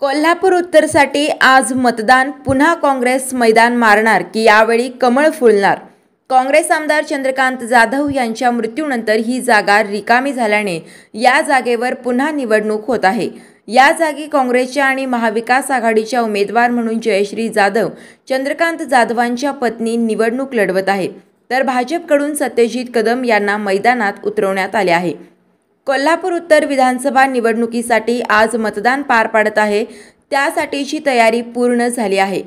कोल्हापूर उत्तरसाठी आज मतदान पुन्हा काँग्रेस मैदान मारणार की यावेळी कमळ फुलणार काँग्रेस आमदार चंद्रकांत जाधव यांच्या मृत्यूनंतर ही जागा रिकामी झाल्याने या जागेवर पुन्हा निवडणूक होत आहे या जागी काँग्रेसच्या आणि महाविकास आघाडीच्या उमेदवार म्हणून जयश्री जाधव चंद्रकांत जाधवांच्या पत्नी निवडणूक लढवत आहे तर भाजपकडून सत्यजित कदम यांना मैदानात उतरवण्यात आले आहे कोल्हापूर उत्तर विधानसभा निवडणुकीसाठी आज मतदान पार पाडत आहे त्यासाठीची तयारी पूर्ण झाली आहे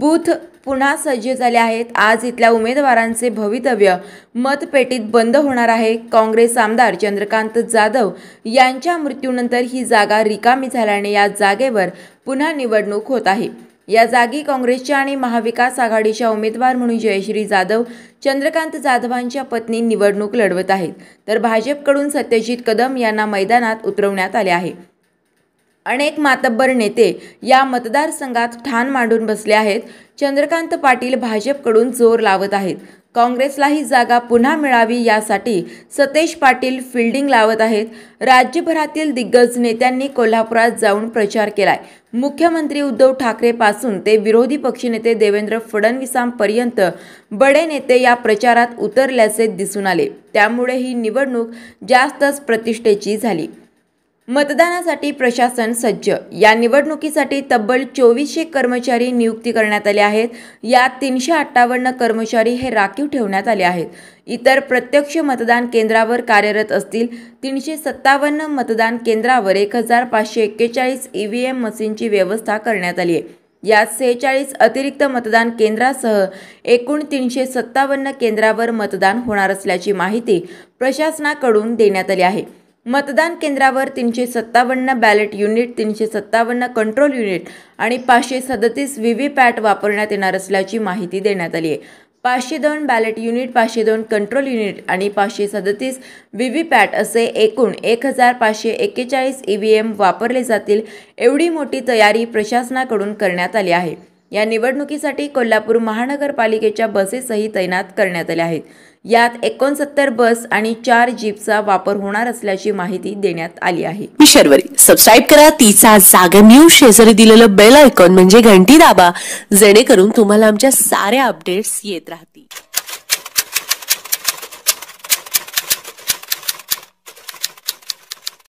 बूथ पुन्हा सज्ज झाले आहेत आज इथल्या उमेदवारांचे भवितव्य मतपेटीत बंद होणार आहे काँग्रेस आमदार चंद्रकांत जाधव यांच्या मृत्यूनंतर ही जागा रिकामी झाल्याने या जागेवर पुन्हा निवडणूक होत आहे या जागी काँग्रेसच्या आणि महाविकास आघाडीच्या उमेदवार म्हणून जयश्री जाधव चंद्रकांत जाधवांच्या पत्नी निवडणूक लढवत आहेत तर भाजपकडून सत्यजित कदम यांना मैदानात उतरवण्यात आले आहे अनेक मातब्बर नेते या मतदारसंघात ठाण मांडून बसले आहेत चंद्रकांत पाटील भाजपकडून जोर लावत आहेत काँग्रेसला ही जागा पुन्हा मिळावी यासाठी सतेज पाटील फिल्डिंग लावत आहेत राज्यभरातील दिग्गज नेत्यांनी कोल्हापुरात जाऊन प्रचार केलाय मुख्यमंत्री उद्धव ठाकरेपासून ते विरोधी पक्षनेते देवेंद्र फडणवीसांपर्यंत बडे नेते या प्रचारात उतरल्याचे दिसून आले त्यामुळे ही निवडणूक जास्तच प्रतिष्ठेची झाली मतदानासाठी प्रशासन सज्ज या निवडणुकीसाठी तब्बल चोवीसशे कर्मचारी नियुक्ती करण्यात आले आहेत यात तीनशे अठ्ठावन्न कर्मचारी हे राखीव ठेवण्यात आले आहेत इतर प्रत्यक्ष मतदान केंद्रावर कार्यरत असतील तीनशे सत्तावन्न मतदान केंद्रावर एक हजार पाचशे एक्केचाळीस ई व्ही एम मशीनची व्यवस्था करण्यात आली आहे यात सेहेचाळीस अतिरिक्त मतदान केंद्रासह एकूण तीनशे सत्तावन्न केंद्रावर मतदान होणार असल्याची माहिती प्रशासनाकडून देण्यात आली आहे मतदान केंद्रावर तीनशे सत्तावन्न बॅलेट युनिट तीनशे सत्तावन्न कंट्रोल युनिट आणि पाचशे सदतीस व्ही व्ही पॅट वापरण्यात येणार असल्याची माहिती देण्यात आली आहे पाचशे दोन बॅलेट युनिट पाचशे दोन कंट्रोल युनिट आणि पाचशे सदतीस व्ही व्ही पॅट असे एकूण एक हजार पाचशे एक्केचाळीस ई व्ही एम वापरले जातील एवढी मोठी तयारी प्रशासनाकडून करण्यात आली आहे या निवडणुकीसाठी कोल्हापूर महानगरपालिकेच्या बसेसही तैनात करण्यात आल्या आहेत यात एकोणसत्तर बस आणि चार जीपचा वापर होणार असल्याची माहिती देण्यात आली आहे सबस्क्राईब करा तिचा जागा न्यूज शेजारी दिलेलं बेल आयकॉन म्हणजे घंटी दाबा जेणेकरून तुम्हाला आमच्या साऱ्या अपडेट्स येत राहतात